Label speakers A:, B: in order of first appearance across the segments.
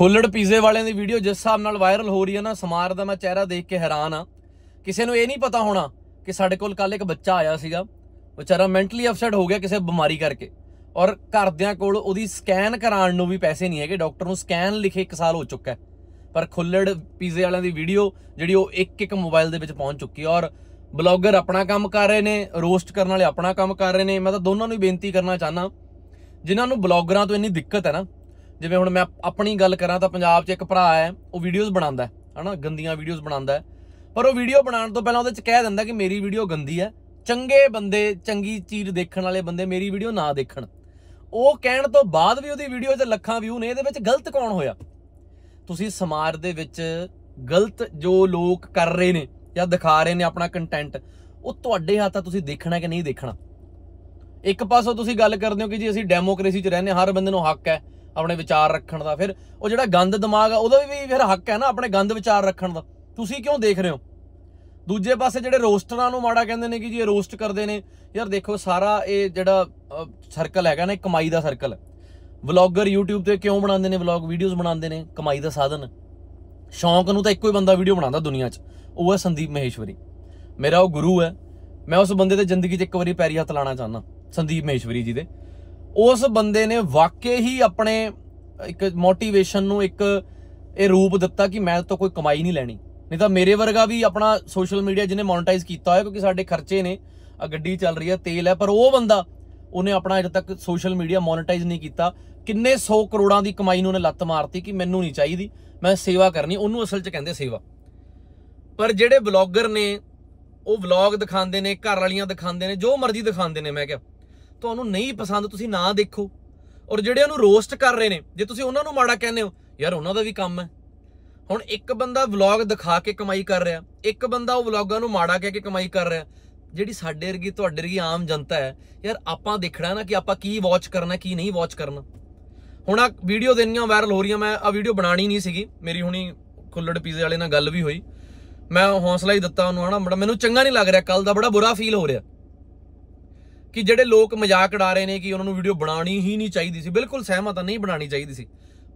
A: ਖੋਲੜ ਪੀਜ਼ੇ ਵਾਲਿਆਂ ਦੀ ਵੀਡੀਓ ਜਿਸ ਹਿਸਾਬ ਨਾਲ ਵਾਇਰਲ ਹੋ ਰਹੀ ਹੈ ਨਾ ਸਮਾਰ ਦਾ ਮੈਂ ਚਿਹਰਾ ਦੇਖ ਕੇ ਹੈਰਾਨ ਆ ਕਿਸੇ ਨੂੰ ਇਹ ਨਹੀਂ ਪਤਾ ਹੋਣਾ ਕਿ ਸਾਡੇ ਕੋਲ ਕੱਲ ਇੱਕ ਬੱਚਾ ਆਇਆ ਸੀਗਾ ਵਿਚਾਰਾ ਮੈਂਟਲੀ ਅਫਸੈਟ ਹੋ ਗਿਆ ਕਿਸੇ ਬਿਮਾਰੀ ਕਰਕੇ ਔਰ ਘਰਦਿਆਂ ਕੋਲ ਉਹਦੀ ਸਕੈਨ ਕਰਾਉਣ ਨੂੰ ਵੀ ਪੈਸੇ ਨਹੀਂ ਹੈਗੇ ਡਾਕਟਰ ਨੂੰ ਸਕੈਨ ਲਿਖੇ 1 ਸਾਲ ਹੋ ਚੁੱਕਾ ਪਰ ਖੁੱਲੜ ਪੀਜ਼ੇ ਵਾਲਿਆਂ ਦੀ ਵੀਡੀਓ ਜਿਹੜੀ ਉਹ ਇੱਕ ਇੱਕ ਮੋਬਾਈਲ ਦੇ ਵਿੱਚ ਪਹੁੰਚ ਚੁੱਕੀ ਔਰ ਬਲੌਗਰ ਆਪਣਾ ਕੰਮ ਕਰ ਰਹੇ ਨੇ ਰੋਸਟ ਕਰਨ ਵਾਲੇ ਆਪਣਾ ਕੰਮ ਕਰ ਰਹੇ ਨੇ ਮੈਂ ਤਾਂ ਦੋਨਾਂ ਨੂੰ ਹੀ ਬੇਨਤੀ ਕਰਨਾ ਚਾਹਨਾ ਜਿਨ੍ਹਾਂ ਨੂੰ ਬਲੌਗਰਾਂ ਤੋਂ ਇੰਨੀ ਦਿੱਕਤ ਹੈ ਨਾ ਜਿਵੇਂ ਹੁਣ ਮੈਂ ਆਪਣੀ ਗੱਲ ਕਰਾਂ ਤਾਂ ਪੰਜਾਬ 'ਚ ਇੱਕ ਭਰਾ ਹੈ ਉਹ ਵੀਡੀਓਜ਼ ਬਣਾਉਂਦਾ ਹੈ ਹਨਾ ਗੰਦੀਆਂ ਵੀਡੀਓਜ਼ ਬਣਾਉਂਦਾ ਹੈ ਪਰ ਉਹ ਵੀਡੀਓ ਬਣਾਉਣ ਤੋਂ ਪਹਿਲਾਂ ਉਹਦੇ 'ਚ ਕਹਿ ਦਿੰਦਾ ਕਿ ਮੇਰੀ ਵੀਡੀਓ ਗੰਦੀ ਹੈ ਚੰਗੇ ਬੰਦੇ ਚੰਗੀ ਚੀਜ਼ ਦੇਖਣ ਵਾਲੇ ਬੰਦੇ ਮੇਰੀ ਵੀਡੀਓ ਨਾ ਦੇਖਣ ਉਹ ਕਹਿਣ ਤੋਂ ਬਾਅਦ ਵੀ ਉਹਦੀ ਵੀਡੀਓ 'ਚ ਲੱਖਾਂ ਵਿਊ ਨੇ ਇਹਦੇ ਵਿੱਚ ਗਲਤ ਕੌਣ ਹੋਇਆ ਤੁਸੀਂ ਸਮਾਜ ਦੇ ਵਿੱਚ ਗਲਤ ਜੋ ਲੋਕ ਕਰ ਰਹੇ ਨੇ ਜਾਂ ਦਿਖਾ ਰਹੇ ਨੇ ਆਪਣਾ ਕੰਟੈਂਟ ਉਹ ਤੁਹਾਡੇ ਹੱਥ ਆ ਤੁਸੀਂ ਦੇਖਣਾ ਕਿ ਨਹੀਂ ਦੇਖਣਾ ਇੱਕ ਪਾਸੋਂ ਤੁਸੀਂ ਗੱਲ ਕਰਦੇ ਹੋ ਕਿ ਜੀ ਅਸੀਂ ਡੈਮੋਕ੍ਰੇਸੀ 'ਚ ਰਹਿੰਦੇ ਹਾਂ ਹਰ ਬੰਦੇ ਨੂੰ ਹੱਕ ਹੈ ਆਪਣੇ ਵਿਚਾਰ ਰੱਖਣ ਦਾ ਫਿਰ ਉਹ ਜਿਹੜਾ ਗੰਦ ਦਿਮਾਗ ਆ ਉਹਦਾ ਵੀ ਫਿਰ ਹੱਕ ਹੈ ਨਾ ਆਪਣੇ ਗੰਦ ਵਿਚਾਰ ਰੱਖਣ ਦਾ ਤੁਸੀਂ ਕਿਉਂ ਦੇਖ ਰਹੇ ਹੋ ਦੂਜੇ ਪਾਸੇ ਜਿਹੜੇ ਰੋਸਟਰਾਂ ਨੂੰ ਮਾੜਾ ਕਹਿੰਦੇ ਨੇ ਕਿ ਜੀ ਇਹ ਰੋਸਟ ਕਰਦੇ ਨੇ ਯਾਰ ਦੇਖੋ ਸਾਰਾ ਇਹ ਜਿਹੜਾ ਸਰਕਲ ਹੈਗਾ ਨਾ ਕਮਾਈ ਦਾ ਸਰਕਲ ਵਲੌਗਰ YouTube ਤੇ ਕਿਉਂ ਬਣਾਉਂਦੇ ਨੇ ਵਲੌਗ ਵੀਡੀਓਜ਼ ਬਣਾਉਂਦੇ ਨੇ ਕਮਾਈ ਦਾ ਸਾਧਨ ਸ਼ੌਂਕ ਨੂੰ ਤਾਂ ਇੱਕੋ ਹੀ ਬੰਦਾ ਵੀਡੀਓ ਬਣਾਉਂਦਾ ਦੁਨੀਆ 'ਚ ਉਹ ਹੈ ਸੰਦੀਪ ਮਹੇਸ਼ਵਰੀ ਮੇਰਾ ਉਹ ਗੁਰੂ ਹੈ ਮੈਂ ਉਸ ਬੰਦੇ ਤੇ ਜ਼ਿੰਦਗੀ 'ਚ ਇੱਕ ਵਾਰੀ ਪੈਰੀ ਹੱਥ ਲਾਣਾ ਚਾਹੁੰਦਾ ਸੰਦੀਪ ਮਹੇਸ਼ਵਰੀ ਜੀ ਦੇ ਉਸ ਬੰਦੇ ਨੇ ਵਾਕਈ ਹੀ ਆਪਣੇ ਇੱਕ ਮੋਟੀਵੇਸ਼ਨ ਨੂੰ ਇੱਕ ਇਹ ਰੂਪ ਦਿੱਤਾ ਕਿ ਮੈਂ ਤਾਂ ਕੋਈ ਕਮਾਈ ਨਹੀਂ ਲੈਣੀ ਨਹੀਂ ਤਾਂ ਮੇਰੇ ਵਰਗਾ ਵੀ ਆਪਣਾ ਸੋਸ਼ਲ ਮੀਡੀਆ ਜਿਹਨੇ ਮੋਨਟਾਈਜ਼ ਕੀਤਾ ਹੋਇਆ ਕਿਉਂਕਿ ਸਾਡੇ ਖਰਚੇ ਨੇ ਆ ਗੱਡੀ ਚੱਲ ਰਹੀ ਹੈ ਤੇਲ ਹੈ ਪਰ ਉਹ ਬੰਦਾ ਉਹਨੇ ਆਪਣਾ ਅਜੇ ਤੱਕ ਸੋਸ਼ਲ ਮੀਡੀਆ ਮੋਨਟਾਈਜ਼ ਨਹੀਂ ਕੀਤਾ ਕਿੰਨੇ 100 ਕਰੋੜਾਂ ਦੀ ਕਮਾਈ ਨੂੰ ਉਹਨੇ ਲੱਤ ਮਾਰਤੀ ਕਿ ਮੈਨੂੰ ਨਹੀਂ ਚਾਹੀਦੀ ਮੈਂ ਸੇਵਾ ਕਰਨੀ ਉਹਨੂੰ ਅਸਲ 'ਚ ਕਹਿੰਦੇ ਸੇਵਾ ਪਰ ਜਿਹੜੇ ਬਲੌਗਰ ਨੇ ਉਹ ਵਲੌਗ ਦਿਖਾਉਂਦੇ ਨੇ ਘਰ ਵਾਲੀਆਂ ਦਿਖਾਉਂਦੇ ਨੇ ਜੋ ਮਰਜ਼ੀ ਦਿਖਾਉਂਦੇ ਨੇ ਮੈਂ ਕਿਹਾ ਤੁਹਾਨੂੰ ਨਹੀਂ ਪਸੰਦ ਤੁਸੀਂ ਨਾ ਦੇਖੋ ਔਰ ਜਿਹੜੇ ਉਹਨੂੰ ਰੋਸਟ ਕਰ ਰਹੇ ਨੇ ਜੇ ਤੁਸੀਂ ਉਹਨਾਂ ਨੂੰ ਮਾੜਾ ਕਹਿੰਦੇ ਹੋ ਯਾਰ ਉਹਨਾਂ ਦਾ ਵੀ ਕੰਮ ਹੈ ਹੁਣ ਇੱਕ ਬੰਦਾ ਵਲੌਗ ਦਿਖਾ ਕੇ ਕਮਾਈ ਕਰ ਰਿਹਾ ਇੱਕ ਬੰਦਾ ਉਹ ਵਲੌਗਾਂ ਨੂੰ ਮਾੜਾ ਕਹਿ ਕੇ ਕਮਾਈ ਕਰ ਰਿਹਾ ਜਿਹੜੀ ਸਾਡੇ ਵਰਗੀ ਤੁਹਾਡੇ ਵਰਗੀ ਆਮ ਜਨਤਾ ਹੈ ਯਾਰ ਆਪਾਂ ਦੇਖਣਾ ਨਾ ਕਿ ਆਪਾਂ ਕੀ ਵਾਚ ਕਰਨਾ ਕੀ ਨਹੀਂ ਵਾਚ ਕਰਨਾ ਹੁਣ ਆ ਵੀਡੀਓ ਦੇਣੀਆਂ ਵਾਇਰਲ ਹੋ ਰਹੀਆਂ ਮੈਂ ਆ ਵੀਡੀਓ ਬਣਾਣੀ ਨਹੀਂ ਸੀਗੀ ਮੇਰੀ ਹੁਣੀ ਖੁੱਲੜ ਪੀਜ਼ੇ ਵਾਲੇ ਨਾਲ ਗੱਲ ਵੀ ਹੋਈ ਮੈਂ ਹੌਸਲਾ ਹੀ ਦਿੱਤਾ ਉਹਨੂੰ ਹਨਾ ਮੈਨੂੰ ਚੰਗਾ ਨਹੀਂ ਲੱਗ ਰਿਹਾ ਕੱਲ ਦਾ ਬੜਾ ਬੁਰਾ ਫੀਲ ਹੋ ਰਿਹਾ ਕਿ ਜਿਹੜੇ ਲੋਕ ਮਜ਼ਾਕ ਉਡਾ ਰਹੇ ਨੇ ਕਿ ਉਹਨਾਂ ਨੂੰ ਵੀਡੀਓ ਬਣਾਉਣੀ ਹੀ ਨਹੀਂ ਚਾਹੀਦੀ ਸੀ ਬਿਲਕੁਲ ਸਹਿਮਤ ਆ ਨਹੀਂ ਬਣਾਉਣੀ ਚਾਹੀਦੀ ਸੀ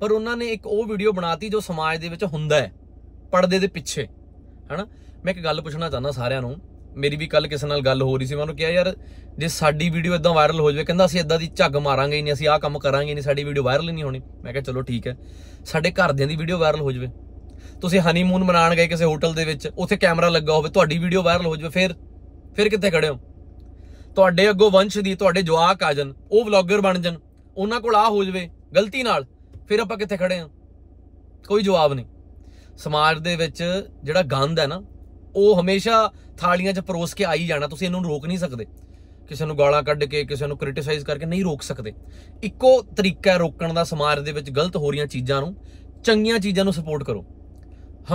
A: ਪਰ ਉਹਨਾਂ ਨੇ ਇੱਕ ਉਹ ਵੀਡੀਓ ਬਣਾਤੀ ਜੋ ਸਮਾਜ ਦੇ ਵਿੱਚ ਹੁੰਦਾ ਹੈ ਪਰਦੇ ਦੇ ਪਿੱਛੇ ਹਨਾ ਮੈਂ ਇੱਕ ਗੱਲ ਪੁੱਛਣਾ ਚਾਹੁੰਦਾ ਸਾਰਿਆਂ ਨੂੰ ਮੇਰੀ ਵੀ ਕੱਲ ਕਿਸੇ ਨਾਲ ਗੱਲ ਹੋ ਰਹੀ ਸੀ ਮੈਂ ਉਹਨੂੰ ਕਿਹਾ ਯਾਰ ਜੇ ਸਾਡੀ ਵੀਡੀਓ ਇਦਾਂ ਵਾਇਰਲ ਹੋ ਜਾਵੇ ਕਹਿੰਦਾ ਅਸੀਂ ਇਦਾਂ ਦੀ ਝੱਗ ਮਾਰਾਂਗੇ ਨਹੀਂ ਅਸੀਂ ਆਹ ਕੰਮ ਕਰਾਂਗੇ ਨਹੀਂ ਸਾਡੀ ਵੀਡੀਓ ਵਾਇਰਲ ਨਹੀਂ ਹੋਣੀ ਮੈਂ ਕਿਹਾ ਚਲੋ ਠੀਕ ਹੈ ਸਾਡੇ ਘਰਦਿਆਂ ਦੀ ਵੀਡੀਓ ਵਾਇਰਲ ਹੋ ਜਾਵੇ ਤੁਸੀਂ ਹਨੀਮੂਨ ਮਨਾਣ ਗਏ ਕਿਸੇ ਹੋਟਲ ਦੇ ਵਿੱਚ ਉੱਥੇ ਕੈਮਰਾ ਲੱਗਾ ਹੋਵੇ ਤੁਹਾਡੀ ਵੀਡੀਓ ਵਾਇਰਲ ਹੋ ਜਾਵੇ ਫਿਰ ਫਿਰ ਕਿੱਥੇ ਖੜੇ ਹੋ ਤੁਹਾਡੇ ਅੱਗੋਂ ਵੰਸ਼ ਦੀ ਤੁਹਾਡੇ ਜਵਾਕ ਆ ਜਾਣ ਉਹ ਵਲੌਗਰ ਬਣ ਜਾਣ ਉਹਨਾਂ ਕੋਲ ਆ ਹੋ ਜਵੇ ਗਲਤੀ ਨਾਲ ਫਿਰ ਆਪਾਂ ਕਿੱਥੇ ਖੜੇ ਆ ਕੋਈ ਜਵਾਬ ਨਹੀਂ ਸਮਾਜ ਦੇ ਵਿੱਚ ਜਿਹੜਾ ਗੰਦ ਹੈ ਨਾ ਉਹ ਹਮੇਸ਼ਾ ਥਾਲੀਆਂ 'ਚ ਪਰੋਸ ਕੇ ਆਈ ਜਾਣਾ ਤੁਸੀਂ ਇਹਨੂੰ ਰੋਕ ਨਹੀਂ ਸਕਦੇ ਕਿਸੇ ਨੂੰ ਗਾਲਾਂ ਕੱਢ ਕੇ ਕਿਸੇ ਨੂੰ ਕ੍ਰਿਟਿਸਾਈਜ਼ ਕਰਕੇ ਨਹੀਂ ਰੋਕ ਸਕਦੇ ਇੱਕੋ ਤਰੀਕਾ ਹੈ ਰੋਕਣ ਦਾ ਸਮਾਜ ਦੇ ਵਿੱਚ ਗਲਤ ਹੋ ਰਹੀਆਂ ਚੀਜ਼ਾਂ ਨੂੰ ਚੰਗੀਆਂ ਚੀਜ਼ਾਂ ਨੂੰ ਸਪੋਰਟ ਕਰੋ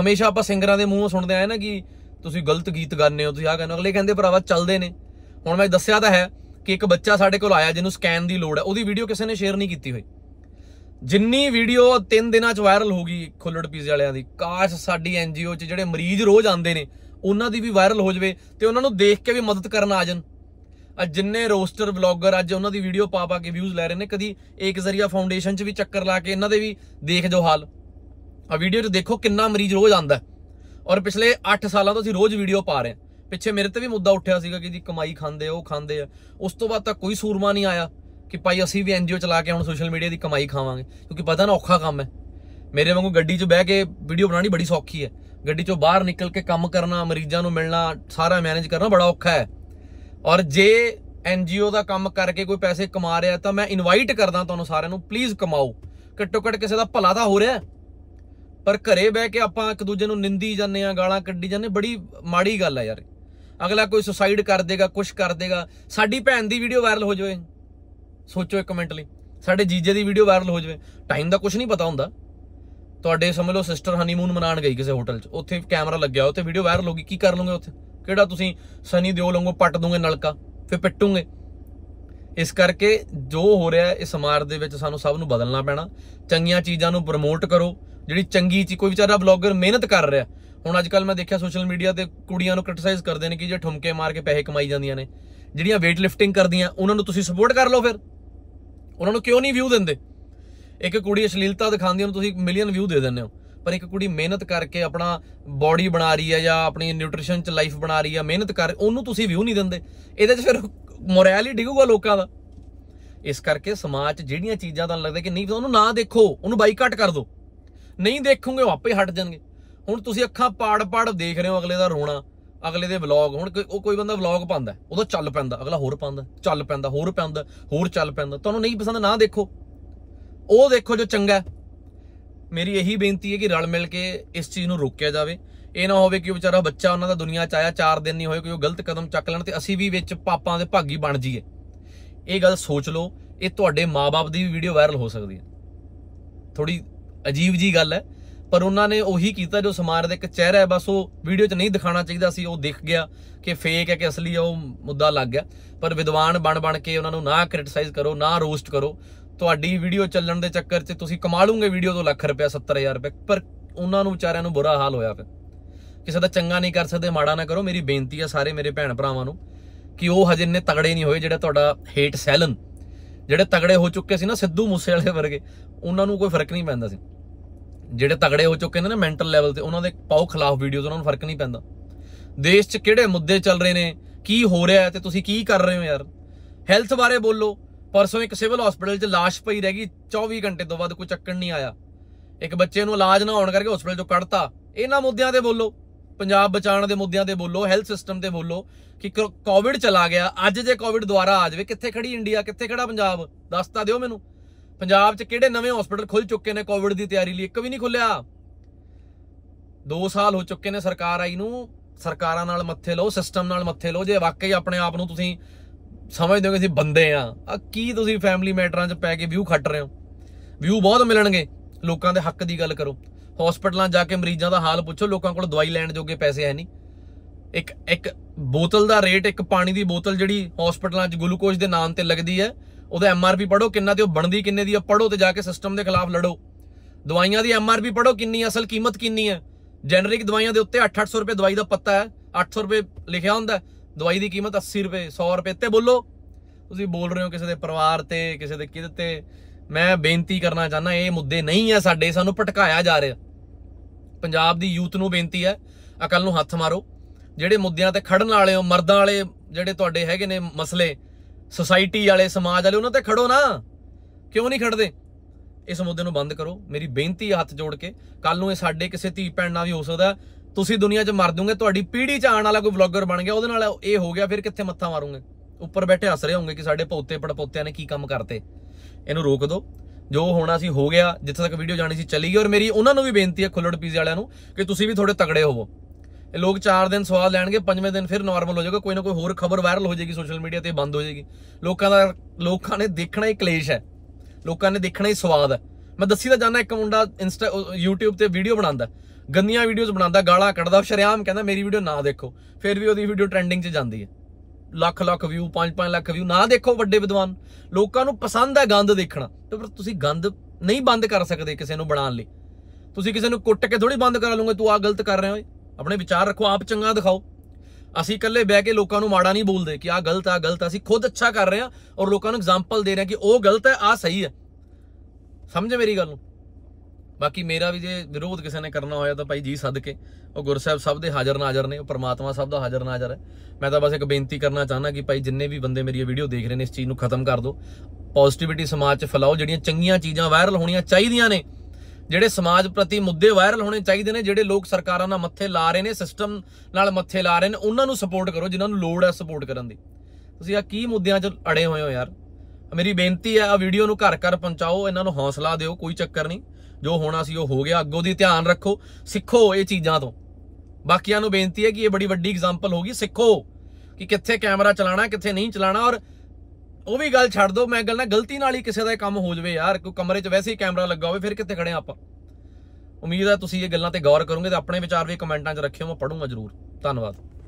A: ਹਮੇਸ਼ਾ ਆਪਾਂ ਸਿੰਗਰਾਂ ਦੇ ਮੂੰਹੋਂ ਸੁਣਦੇ ਆਏ ਨਾ ਕਿ ਤੁਸੀਂ ਗਲਤ ਗੀਤ ਗਾਉਂਦੇ ਹੋ ਤੁਸੀਂ ਆ ਕਹਿੰਦੇ ਅਗਲੇ ਕਹਿੰਦੇ ਭਰਾਵਾ ਚੱਲਦੇ ਨੇ ਹੁਣ ਮੈਂ ਦੱਸਿਆ ਤਾਂ ਹੈ ਕਿ ਇੱਕ ਬੱਚਾ ਸਾਡੇ ਕੋਲ ਆਇਆ ਜਿਹਨੂੰ ਸਕੈਨ ਦੀ ਲੋੜ ਹੈ ਉਹਦੀ ਵੀਡੀਓ ਕਿਸੇ ਨੇ ਸ਼ੇਅਰ ਨਹੀਂ ਕੀਤੀ ਹੋਈ ਜਿੰਨੀ ਵੀਡੀਓ 3 ਦਿਨਾਂ 'ਚ ਵਾਇਰਲ ਹੋ ਗਈ ਖੁੱਲੜ ਪੀਜ਼ੇ ਵਾਲਿਆਂ ਦੀ ਕਾਸ਼ ਸਾਡੀ ਐਨਜੀਓ 'ਚ ਜਿਹੜੇ ਮਰੀਜ਼ ਰੋਜ਼ ਆਉਂਦੇ ਨੇ ਉਹਨਾਂ ਦੀ ਵੀ ਵਾਇਰਲ ਹੋ ਜਵੇ ਤੇ ਉਹਨਾਂ ਨੂੰ ਦੇਖ ਕੇ ਵੀ ਮਦਦ ਕਰਨ ਆ ਜਾਣ ਅੱਜ ਜਿੰਨੇ ਰੋਸਟਰ ਬਲੌਗਰ ਅੱਜ ਉਹਨਾਂ ਦੀ ਵੀਡੀਓ ਪਾ ਪਾ ਕੇ ਵਿਊਜ਼ ਲੈ ਰਹੇ ਨੇ ਕਦੀ ਇੱਕ ਜ਼ਰੀਆ ਫਾਊਂਡੇਸ਼ਨ 'ਚ ਵੀ ਚੱਕਰ ਲਾ ਕੇ ਇਹਨਾਂ ਦੇ ਵੀ ਦੇਖ ਜੋ ਹਾਲ ਆ ਵੀਡੀਓ 'ਚ ਦੇਖੋ ਕਿੰਨਾ ਮਰੀਜ਼ ਰੋਜ਼ ਆਂਦਾ ਔਰ ਪਿਛਲੇ 8 ਸਾਲਾਂ ਤੋਂ ਅਸੀਂ ਰੋਜ਼ ਵੀਡੀਓ ਪਾ ਰਹੇ ਹਾਂ ਪਿੱਛੇ ਮੇਰੇ ਤੇ ਵੀ ਮੁੱਦਾ ਉੱਠਿਆ ਸੀਗਾ ਕਿ ਜੀ ਕਮਾਈ ਖਾਂਦੇ ਉਹ ਖਾਂਦੇ ਆ ਉਸ ਤੋਂ ਬਾਅਦ ਤਾਂ ਕੋਈ ਸੂਰਮਾ ਨਹੀਂ ਆਇਆ ਕਿ ਭਾਈ ਅਸੀਂ ਵੀ ਐਨਜੀਓ ਚਲਾ ਕੇ ਹੁਣ ਸੋਸ਼ਲ ਮੀਡੀਆ ਦੀ ਕਮਾਈ ਖਾਵਾਂਗੇ ਕਿਉਂਕਿ ਪਤਾ ਨਾ ਔਖਾ ਕੰਮ ਹੈ ਮੇਰੇ ਵਾਂਗੂ ਗੱਡੀ 'ਚ ਬਹਿ ਕੇ ਵੀਡੀਓ ਬਣਾਉਣੀ ਬੜੀ ਸੌਖੀ ਹੈ ਗੱਡੀ 'ਚੋਂ ਬਾਹਰ ਨਿਕਲ ਕੇ ਕੰਮ ਕਰਨਾ ਮਰੀਜ਼ਾਂ ਨੂੰ ਮਿਲਣਾ ਸਾਰਾ ਮੈਨੇਜ ਕਰਨਾ ਬੜਾ ਔਖਾ ਹੈ ਔਰ ਜੇ ਐਨਜੀਓ ਦਾ ਕੰਮ ਕਰਕੇ ਕੋਈ ਪੈਸੇ ਕਮਾ ਰਿਹਾ ਤਾਂ ਮੈਂ ਇਨਵਾਈਟ ਕਰਦਾ ਤੁਹਾਨੂੰ ਸਾਰਿਆਂ ਨੂੰ ਪਲੀਜ਼ ਕਮਾਓ ਘੱਟੋ ਘੱਟ ਕਿਸੇ ਦਾ ਭਲਾ ਤਾਂ ਹੋ ਰਿਹਾ ਪਰ ਘਰੇ ਬਹਿ ਕੇ ਆਪਾਂ ਇੱਕ ਦੂਜੇ ਨੂੰ ਨਿੰਦੀ ਜਾਂਦੇ ਆ ਗਾਲਾਂ ਕੱਢੀ ਜਾਂਦੇ ਬੜੀ ਮਾੜੀ ਗੱਲ ਆ ਯਾਰ ਅਗਲਾ ਕੋਈ ਸੁਸਾਈਡ ਕਰ ਦੇਗਾ ਕੁਝ ਕਰ ਦੇਗਾ ਸਾਡੀ ਭੈਣ ਦੀ ਵੀਡੀਓ ਵਾਇਰਲ ਹੋ ਜਾਵੇ ਸੋਚੋ ਇੱਕ ਮਿੰਟ ਲਈ ਸਾਡੇ ਜੀਜੇ ਦੀ ਵੀਡੀਓ ਵਾਇਰਲ ਹੋ ਜਾਵੇ ਟਾਈਮ ਦਾ ਕੁਝ ਨਹੀਂ ਪਤਾ ਹੁੰਦਾ ਤੁਹਾਡੇ ਸਮਝ ਲਓ ਸਿਸਟਰ ਹਨੀਮੂਨ ਮਨਾਣ ਗਈ ਕਿਸੇ ਹੋਟਲ 'ਚ ਉੱਥੇ ਕੈਮਰਾ ਲੱਗਿਆ ਉੱਥੇ ਵੀਡੀਓ ਵਾਇਰਲ ਹੋ ਗਈ ਕੀ ਕਰ ਲੂਗੇ ਉੱਥੇ ਕਿਹੜਾ ਤੁਸੀਂ ਸਨੀ ਦਿਓ ਲੰਗੋ ਪੱਟ ਦੋਗੇ ਨਲਕਾ ਫੇ ਪਿੱਟੂਗੇ ਇਸ ਕਰਕੇ ਜੋ ਹੋ ਰਿਹਾ ਇਸ ਸਮਾਜ ਦੇ ਵਿੱਚ ਸਾਨੂੰ ਸਭ ਨੂੰ ਬਦਲਣਾ ਪੈਣਾ ਚੰਗੀਆਂ ਚੀਜ਼ਾਂ ਨੂੰ ਪ੍ਰਮੋਟ ਕਰੋ ਜਿਹੜੀ ਚੰਗੀ ਚੀ ਕੋਈ ਵਿਚਾਰਾ ਬਲੌਗਰ ਮਿਹਨਤ ਕਰ ਰਿਹਾ ਹੁਣ ਅੱਜ ਕੱਲ ਮੈਂ ਦੇਖਿਆ ਸੋਸ਼ਲ ਮੀਡੀਆ ਤੇ ਕੁੜੀਆਂ ਨੂੰ ਕ੍ਰਿਟਿਸਾਈਜ਼ ਕਰਦੇ ਨੇ ਕਿ ਜੇ ਠੁਮਕੇ ਮਾਰ ਕੇ ਪੈਸੇ ਕਮਾਈ ਜਾਂਦੀਆਂ ਨੇ ਜਿਹੜੀਆਂ weight lifting ਕਰਦੀਆਂ ਉਹਨਾਂ ਨੂੰ ਤੁਸੀਂ ਸਪੋਰਟ ਕਰ ਲਓ ਫਿਰ ਉਹਨਾਂ ਨੂੰ ਕਿਉਂ ਨਹੀਂ ਵਿਊ ਦਿੰਦੇ ਇੱਕ ਕੁੜੀ ਅਸ਼ਲੀਲਤਾ ਦਿਖਾਉਂਦੀ ਉਹਨੂੰ ਤੁਸੀਂ ਮਿਲੀਅਨ ਵਿਊ ਦੇ ਦਿੰਦੇ ਹੋ ਪਰ ਇੱਕ ਕੁੜੀ ਮਿਹਨਤ ਕਰਕੇ ਆਪਣਾ ਬਾਡੀ ਬਣਾ ਰਹੀ ਹੈ ਜਾਂ ਆਪਣੀ ਨਿਊਟ੍ਰੀਸ਼ਨ ਚ ਲਾਈਫ ਬਣਾ ਰਹੀ ਹੈ ਮਿਹਨਤ ਕਰ ਉਹਨੂੰ ਤੁਸੀਂ ਵਿਊ ਨਹੀਂ ਦਿੰਦੇ ਇਹਦੇ ਚ ਫਿਰ ਮੋਰੈਲ ਹੀ ਡਿੱਗੂਗਾ ਲੋਕਾਂ ਦਾ ਇਸ ਕਰਕੇ ਸਮਾਜ 'ਚ ਜਿਹੜੀਆਂ ਚੀਜ਼ਾਂ ਤੁਹਾਨੂੰ ਲੱਗਦਾ ਕਿ ਨਹੀਂ ਉਹਨੂੰ ਨਾ ਦੇਖੋ ਉਹਨੂੰ ਬਾਈਕਾਟ ਕਰ ਦਿਓ ਨਹੀਂ ਦੇਖੋਗੇ ਉਹ ਆਪੇ ਹਟ ਜਾਣਗੇ ਹੁਣ ਤੁਸੀਂ ਅੱਖਾਂ ਪਾੜ-ਪਾੜ ਦੇਖ ਰਹੇ ਹੋ ਅਗਲੇ ਦਾ ਰੋਣਾ ਅਗਲੇ ਦੇ ਵਲੌਗ ਹੁਣ ਉਹ ਕੋਈ ਬੰਦਾ ਵਲੌਗ ਪਾਉਂਦਾ ਉਹਦਾ ਚੱਲ ਪੈਂਦਾ ਅਗਲਾ ਹੋਰ ਪਾਉਂਦਾ ਚੱਲ ਪੈਂਦਾ ਹੋਰ ਪਾਉਂਦਾ ਹੋਰ ਚੱਲ ਪੈਂਦਾ ਤੁਹਾਨੂੰ ਨਹੀਂ ਪਸੰਦ ਨਾ ਦੇਖੋ ਉਹ ਦੇਖੋ ਜੋ ਚੰਗਾ ਮੇਰੀ ਇਹੀ ਬੇਨਤੀ ਹੈ ਕਿ ਰਲ ਮਿਲ ਕੇ ਇਸ ਚੀਜ਼ ਨੂੰ ਰੋਕਿਆ ਜਾਵੇ ਇਹ ਨਾ ਹੋਵੇ ਕਿ ਵਿਚਾਰਾ ਬੱਚਾ ਉਹਨਾਂ ਦਾ ਦੁਨੀਆ ਚ ਆਇਆ 4 ਦਿਨ ਨਹੀਂ ਹੋਏ ਕੋਈ ਉਹ ਗਲਤ ਕਦਮ ਚੱਕ ਲੈਣ ਤੇ ਅਸੀਂ ਵੀ ਵਿੱਚ ਪਾਪਾਂ ਦੇ ਭਾਗੀ ਬਣ ਜਾਈਏ ਇਹ ਗੱਲ ਸੋਚ ਲਓ ਇਹ ਤੁਹਾਡੇ ਮਾਪੇ ਦੀ ਵੀ ਵੀਡੀਓ ਵਾਇਰਲ ਹੋ ਸਕਦੀ ਹੈ ਥੋੜੀ ਅਜੀਬ ਜੀ ਗੱਲ ਹੈ ਪਰ ਉਹਨਾਂ ਨੇ ਉਹੀ ਕੀਤਾ ਜੋ ਸਮਾਜ ਦੇ ਇੱਕ ਚਿਹਰਾ ਹੈ ਬਸ ਉਹ ਵੀਡੀਓ 'ਚ ਨਹੀਂ ਦਿਖਾਣਾ ਚਾਹੀਦਾ ਸੀ ਉਹ ਦਿਖ ਗਿਆ ਕਿ ਫੇਕ ਹੈ ਕਿ ਅਸਲੀ ਹੈ ਉਹ ਮੁੱਦਾ ਲੱਗ ਗਿਆ ਪਰ ਵਿਦਵਾਨ ਬਣ ਬਣ ਕੇ ਉਹਨਾਂ ਨੂੰ ਨਾ ਕ੍ਰਿਟਿਸਾਈਜ਼ ਕਰੋ ਨਾ ਰੋਸਟ ਕਰੋ ਤੁਹਾਡੀ ਵੀਡੀਓ ਚੱਲਣ ਦੇ ਚੱਕਰ 'ਚ ਤੁਸੀਂ ਕਮਾ ਲੂਗੇ ਵੀਡੀਓ ਤੋਂ ਲੱਖ ਰੁਪਏ 70000 ਰੁਪਏ ਪਰ ਉਹਨਾਂ ਨੂੰ ਵਿਚਾਰਿਆਂ ਨੂੰ ਬੁਰਾ ਹਾਲ ਹੋਇਆ ਫਿਰ ਕਿਸੇ ਦਾ ਚੰਗਾ ਨਹੀਂ ਕਰ ਸਕਦੇ ਮਾੜਾ ਨਾ ਕਰੋ ਮੇਰੀ ਬੇਨਤੀ ਹੈ ਸਾਰੇ ਮੇਰੇ ਭੈਣ ਭਰਾਵਾਂ ਨੂੰ ਕਿ ਉਹ ਹਜੇ ਨੇ ਤਗੜੇ ਨਹੀਂ ਹੋਏ ਜਿਹੜਾ ਤੁਹਾਡਾ ਹੇਟ ਸੈਲਨ ਜਿਹੜੇ ਤਗੜੇ ਹੋ ਚੁੱਕੇ ਸੀ ਨਾ ਸਿੱਧੂ ਮੂਸੇ ਵਾਲੇ ਵਰਗੇ ਉਹਨਾਂ ਨੂੰ ਕੋਈ ਫਰਕ ਨਹੀਂ ਪੈਂਦਾ ਸੀ ਜਿਹੜੇ ਤਗੜੇ ਹੋ ਚੁੱਕੇ ਨੇ ਨਾ ਮੈਂਟਲ ਲੈਵਲ ਤੇ ਉਹਨਾਂ ਦੇ ਪਾਓ ਖਿਲਾਫ ਵੀਡੀਓਜ਼ ਉਹਨਾਂ ਨੂੰ ਫਰਕ ਨਹੀਂ ਪੈਂਦਾ ਦੇਸ਼ 'ਚ ਕਿਹੜੇ ਮੁੱਦੇ ਚੱਲ ਰਹੇ ਨੇ ਕੀ ਹੋ ਰਿਹਾ ਹੈ ਤੇ ਤੁਸੀਂ ਕੀ ਕਰ ਰਹੇ ਹੋ ਯਾਰ ਹੈਲਥ ਬਾਰੇ ਬੋਲੋ ਪਰਸੋਂ ਇੱਕ ਸਿਵਲ ਹਸਪੀਟਲ 'ਚ ਲਾਸ਼ ਪਈ ਰਹਿ ਗਈ 24 ਘੰਟੇ ਤੋਂ ਬਾਅਦ ਕੋਈ ਚੱਕਣ ਨਹੀਂ ਆਇਆ ਇੱਕ ਬੱਚੇ ਨੂੰ ਇਲਾਜ ਨਾ ਹੋਣ ਕਰਕੇ ਹਸਪੀਟਲ 'ਚੋਂ ਕੱਢਤਾ ਇਹਨਾਂ ਮੁੱਦਿਆਂ ਤੇ ਬੋਲੋ ਪੰਜਾਬ ਬਚਾਉਣ ਦੇ ਮੁੱਦਿਆਂ ਤੇ ਬੋਲੋ ਹੈਲਥ ਸਿਸਟਮ ਤੇ ਬੋਲੋ ਕਿ ਕੋਵਿਡ ਚਲਾ ਗਿਆ ਅੱਜ ਜੇ ਕੋਵਿਡ ਦੁਬਾਰਾ ਆ ਜਾਵੇ ਕਿੱਥੇ ਖੜੀ ਇੰਡੀਆ ਕਿੱਥੇ ਖੜਾ ਪੰਜਾਬ ਦੱਸਤਾ ਦਿਓ ਮੈਨੂੰ ਪੰਜਾਬ 'ਚ ਕਿਹੜੇ ਨਵੇਂ ਹਸਪੀਟਲ ਖੁੱਲ ਚੁੱਕੇ ਨੇ ਕੋਵਿਡ ਦੀ ਤਿਆਰੀ ਲਈ ਇੱਕ ਵੀ ਨਹੀਂ ਖੁੱਲਿਆ 2 ਸਾਲ ਹੋ ਚੁੱਕੇ ਨੇ ਸਰਕਾਰ ਆਈ ਨੂੰ ਸਰਕਾਰਾਂ ਨਾਲ ਮੱਥੇ ਲਓ ਸਿਸਟਮ ਨਾਲ ਮੱਥੇ ਲਓ ਜੇ ਵਾਕਈ ਆਪਣੇ ਆਪ ਨੂੰ ਤੁਸੀਂ ਸਮਝਦੇ ਹੋ ਕਿ ਅਸੀਂ ਬੰਦੇ ਆ ਆ ਕੀ ਤੁਸੀਂ ਫੈਮਿਲੀ ਮੈਟਰਾਂ 'ਚ ਪੈ ਕੇ ਵਿਊ ਖੱਟ ਰਹੇ ਹੋ ਵਿਊ ਬਹੁਤ ਮਿਲਣਗੇ ਲੋਕਾਂ ਦੇ ਹੱਕ ਦੀ ਗੱਲ ਕਰੋ ਹਸਪੀਟਲਾਂ ਜਾ ਕੇ ਮਰੀਜ਼ਾਂ ਦਾ ਹਾਲ ਪੁੱਛੋ ਲੋਕਾਂ ਕੋਲ ਦਵਾਈ ਲੈਣ ਜੋਗੇ ਪੈਸੇ ਹੈ ਨਹੀਂ ਇੱਕ ਇੱਕ ਬੋਤਲ ਦਾ ਰੇਟ ਇੱਕ ਪਾਣੀ ਦੀ ਬੋਤਲ ਜਿਹੜੀ ਹਸਪੀਟਲਾਂ 'ਚ ਗਲੂਕੋਜ਼ ਦੇ ਨਾਮ ਤੇ ਲੱਗਦੀ ਹੈ ਉਹਦਾ ਐਮਆਰਪੀ ਪੜੋ ਕਿੰਨਾ ਤੇ ਉਹ ਬਣਦੀ ਕਿੰਨੇ ਦੀ ਆ ਪੜੋ ਤੇ ਜਾ ਕੇ ਸਿਸਟਮ ਦੇ ਖਿਲਾਫ ਲੜੋ ਦਵਾਈਆਂ ਦੀ ਐਮਆਰਪੀ ਪੜੋ ਕਿੰਨੀ ਅਸਲ ਕੀਮਤ ਕਿੰਨੀ ਹੈ ਜੈਨਰਿਕ ਦਵਾਈਆਂ ਦੇ ਉੱਤੇ 8-800 ਰੁਪਏ ਦਵਾਈ ਦਾ ਪੱਤਾ ਹੈ 800 ਰੁਪਏ ਲਿਖਿਆ ਹੁੰਦਾ ਦਵਾਈ ਦੀ ਕੀਮਤ 80 ਰੁਪਏ 100 ਰੁਪਏ ਤੇ ਬੋਲੋ ਤੁਸੀਂ ਬੋਲ ਰਹੇ ਹੋ ਕਿਸੇ ਦੇ ਪਰਿਵਾਰ ਤੇ ਕਿਸੇ ਦੇ ਕਿਦ ਤੇ ਮੈਂ ਬੇਨਤੀ ਕਰਨਾ ਚਾਹਨਾ ਇਹ ਮੁੱਦੇ ਨਹੀਂ ਆ ਸਾਡੇ ਸਾਨੂੰ ਪਟਕਾਇਆ ਜਾ ਰਿਹਾ ਪੰਜਾਬ ਦੀ ਯੂਥ ਨੂੰ ਬੇਨਤੀ ਹੈ ਅਕਲ ਨੂੰ ਹੱਥ ਮਾਰੋ ਜਿਹੜੇ ਮੁੱਦਿਆਂ ਤੇ ਖੜਨ ਵਾਲੇ ਹੋ ਮਰਦਾਂ ਵਾਲੇ ਜਿਹੜੇ ਤੁਹਾਡੇ ਹੈਗੇ ਨੇ ਮਸਲੇ ਸੋਸਾਇਟੀ ਵਾਲੇ ਸਮਾਜ ਵਾਲੇ ਉਹਨਾਂ ਤੇ ਖੜੋ ਨਾ ਕਿਉਂ ਨਹੀਂ ਖੜਦੇ ਇਸ ਮੁੱਦੇ ਨੂੰ ਬੰਦ ਕਰੋ ਮੇਰੀ ਬੇਨਤੀ ਹੈ ਹੱਥ ਜੋੜ ਕੇ ਕੱਲ ਨੂੰ ਇਹ ਸਾਡੇ ਕਿਸੇ ਧੀ ਪੈਣ ਨਾਲ ਵੀ ਹੋ ਸਕਦਾ ਤੁਸੀਂ ਦੁਨੀਆ 'ਚ ਮਰ ਦੋਗੇ ਤੁਹਾਡੀ ਪੀੜ੍ਹੀ 'ਚ ਆਉਣ ਵਾਲਾ ਕੋਈ ਵਲੌਗਰ ਬਣ ਗਿਆ ਉਹਦੇ ਨਾਲ ਇਹ ਹੋ ਗਿਆ ਫਿਰ ਕਿੱਥੇ ਮੱਥਾ ਮਾਰੋਗੇ ਉੱਪਰ ਬੈਠੇ ਹੱਸ ਰਹੇ ਹੋਗੇ ਕਿ ਸਾਡੇ ਪੋਤੇ ਪੜਪੋਤਿਆਂ ਨੇ ਕੀ ਕੰਮ ਕਰਤੇ ਇਹਨੂੰ ਰੋਕ ਦਿਓ ਜੋ ਹੋਣਾ ਸੀ ਹੋ ਗਿਆ ਜਿੱਥੇ ਤੱਕ ਵੀਡੀਓ ਜਾਣੀ ਸੀ ਚਲੀ ਗਈ ਔਰ ਮੇਰੀ ਉਹਨਾਂ ਨੂੰ ਵੀ ਬੇਨਤੀ ਹੈ ਖੁੱਲੜ ਪੀਜ਼ੇ ਵਾਲਿਆਂ ਨੂੰ ਕਿ ਤੁਸੀਂ ਵੀ ਥੋੜੇ ਤਗੜੇ ਹੋਵੋ ਇਹ ਲੋਕ 4 ਦਿਨ ਸਵਾਦ ਲੈਣਗੇ ਪੰਜਵੇਂ ਦਿਨ ਫਿਰ ਨਾਰਮਲ ਹੋ ਜਾਏਗਾ ਕੋਈ ਨਾ ਕੋਈ ਹੋਰ ਖਬਰ ਵਾਇਰਲ ਹੋ ਜਾਏਗੀ ਸੋਸ਼ਲ ਮੀਡੀਆ ਤੇ ਬੰਦ ਹੋ ਜਾਏਗੀ ਲੋਕਾਂ ਦਾ ਲੋਕਾਂ ਨੇ ਦੇਖਣਾ ਹੀ ਕਲੇਸ਼ ਹੈ ਲੋਕਾਂ ਨੇ ਦੇਖਣਾ ਹੀ ਸਵਾਦ ਹੈ ਮੈਂ ਦੱਸੀ ਤਾਂ ਜਾਣਾ ਇੱਕ ਮੁੰਡਾ ਇੰਸਟਾ YouTube ਤੇ ਵੀਡੀਓ ਬਣਾਉਂਦਾ ਗੰਦੀਆਂ ਵੀਡੀਓਜ਼ ਬਣਾਉਂਦਾ ਗਾਲਾਂ ਕੱਢਦਾ ਸ਼ਰਿਆਮ ਕਹਿੰਦਾ ਮੇਰੀ ਵੀਡੀਓ ਨਾ ਦੇਖੋ ਫਿਰ ਵੀ ਉਹਦੀ ਵੀਡੀਓ ਟ੍ਰੈਂਡਿੰਗ 'ਚ ਜਾਂਦੀ ਹੈ ਲੱਖ ਲੱਖ ਵਿਊ 5-5 ਲੱਖ ਵਿਊ ਨਾ ਦੇਖੋ ਵੱਡੇ ਵਿਦਵਾਨ ਲੋਕਾਂ ਨੂੰ ਪਸੰਦ ਹੈ ਗੰਦ ਦੇਖਣਾ ਤੇ ਪਰ ਤੁਸੀਂ ਗੰਦ ਨਹੀਂ ਬੰਦ ਕਰ ਸਕਦੇ ਕਿਸੇ ਨੂੰ ਬਣਾਉਣ ਲਈ ਤੁਸੀਂ ਕਿਸੇ ਨੂੰ ਕੁੱਟ ਕੇ ਥੋੜੀ ਬੰਦ ਕਰਾ ਲਓਗੇ ਤੂੰ ਆ ਗਲਤ ਕਰ ਰਿਹਾ ਓਏ ਆਪਣੇ ਵਿਚਾਰ ਰੱਖੋ ਆਪ ਚੰਗਾ ਦਿਖਾਓ ਅਸੀਂ ਇਕੱਲੇ ਬਹਿ ਕੇ ਲੋਕਾਂ ਨੂੰ ਮਾੜਾ ਨਹੀਂ ਬੋਲਦੇ ਕਿ ਆ ਗਲਤ ਆ ਗਲਤ ਅਸੀਂ ਖੁਦ ਅੱਛਾ ਕਰ ਰਹੇ ਆ ਔਰ ਲੋਕਾਂ ਨੂੰ ਐਗਜ਼ਾਮਪਲ ਦੇ ਰਹੇ ਆ ਕਿ ਉਹ ਗਲਤ ਹੈ ਆ ਸਹੀ ਹੈ ਸਮਝ ਮੇਰੀ ਗੱਲ ਨੂੰ ਬਾਕੀ ਮੇਰਾ ਵੀ ਜੇ ਵਿਰੋਧ ਕਿਸੇ ਨੇ ਕਰਨਾ ਹੋਇਆ ਤਾਂ ਭਾਈ ਜੀ ਸਦਕੇ ਉਹ ਗੁਰਸਾਹਿਬ ਸਭ ਦੇ ਹਾਜ਼ਰ ਨਾਜ਼ਰ ਨੇ ਉਹ ਪ੍ਰਮਾਤਮਾ ਸਭ ਦਾ ਹਾਜ਼ਰ ਨਾਜ਼ਰ ਹੈ ਮੈਂ ਤਾਂ ਬਸ ਇੱਕ ਬੇਨਤੀ ਕਰਨਾ ਚਾਹੁੰਦਾ ਕਿ ਭਾਈ ਜਿੰਨੇ ਵੀ ਬੰਦੇ ਮੇਰੀ ਇਹ ਵੀਡੀਓ ਦੇਖ ਰਹੇ ਨੇ ਇਸ ਚੀਜ਼ ਨੂੰ ਖਤਮ ਕਰ ਦਿਓ ਪੋਜ਼ਿਟਿਵਿਟੀ ਸਮਾਜ 'ਚ ਫੈਲਾਓ ਜਿਹੜੀਆਂ ਚੰਗੀਆਂ ਚੀਜ਼ਾਂ ਵਾਇਰਲ ਹੋਣੀਆਂ ਚਾਹੀਦੀਆਂ ਨੇ ਜਿਹੜੇ ਸਮਾਜ ਪ੍ਰਤੀ ਮੁੱਦੇ ਵਾਇਰਲ ਹੋਣੇ ਚਾਹੀਦੇ ਨੇ ਜਿਹੜੇ ਲੋਕ ਸਰਕਾਰਾਂ ਨਾਲ ਮੱਥੇ ਲਾ ਰਹੇ ਨੇ ਸਿਸਟਮ ਨਾਲ ਮੱਥੇ ਲਾ ਰਹੇ ਨੇ ਉਹਨਾਂ ਨੂੰ ਸਪੋਰਟ ਕਰੋ ਜਿਨ੍ਹਾਂ ਨੂੰ ਲੋੜ ਹੈ ਸਪੋਰਟ ਕਰਨ ਦੀ ਤੁਸੀਂ ਆ ਕੀ ਮੁੱਦਿਆਂ 'ਚ ਅੜੇ ਹੋਏ ਹੋ ਯਾਰ ਮੇਰੀ ਬੇਨਤੀ ਹੈ ਆ ਵੀਡੀਓ ਨੂੰ ਘਰ ਘਰ ਪਹੁੰਚਾਓ ਇਹਨਾਂ ਨੂੰ ਹੌਸਲਾ ਦਿਓ ਕੋਈ ਚੱਕਰ ਨਹੀਂ ਜੋ ਹੋਣਾ ਸੀ ਉਹ ਹੋ ਗਿਆ ਅੱਗੋਂ ਦੀ ਧਿਆਨ ਰੱਖੋ ਸਿੱਖੋ ਇਹ ਚੀਜ਼ਾਂ ਤੋਂ ਬਾਕੀਆਂ ਨੂੰ ਬੇਨਤੀ ਹੈ ਕਿ ਇਹ ਬੜੀ ਵੱਡੀ ਐਗਜ਼ਾਮਪਲ ਹੋਗੀ ਸਿੱਖੋ ਕਿ ਕਿੱਥੇ ਕੈਮਰਾ ਚਲਾਣਾ ਕਿੱਥੇ ਨਹੀਂ ਚਲਾਣਾ ਔਰ ਉਹ ਵੀ ਗੱਲ ਛੱਡ ਦੋ ਮੈਂ ਗੱਲ ਨਾ ਗਲਤੀ ਨਾਲ ਹੀ ਕਿਸੇ ਦਾ ਕੰਮ ਹੋ ਜਵੇ ਯਾਰ ਕੋਈ ਕਮਰੇ 'ਚ ਵੈਸੇ ਹੀ ਕੈਮਰਾ ਲੱਗਾ ਹੋਵੇ ਫਿਰ ਕਿੱਥੇ ਖੜੇ ਆਪਾਂ ਉਮੀਦ ਹੈ ਤੁਸੀਂ ਇਹ ਗੱਲਾਂ ਤੇ ਗੌਰ ਕਰੋਗੇ ਤੇ ਆਪਣੇ ਵਿਚਾਰ ਵੀ ਕਮੈਂਟਾਂ 'ਚ ਰੱਖਿਓ ਮੈਂ ਪੜੂੰਗਾ ਜ਼ਰੂਰ ਧੰਨਵਾਦ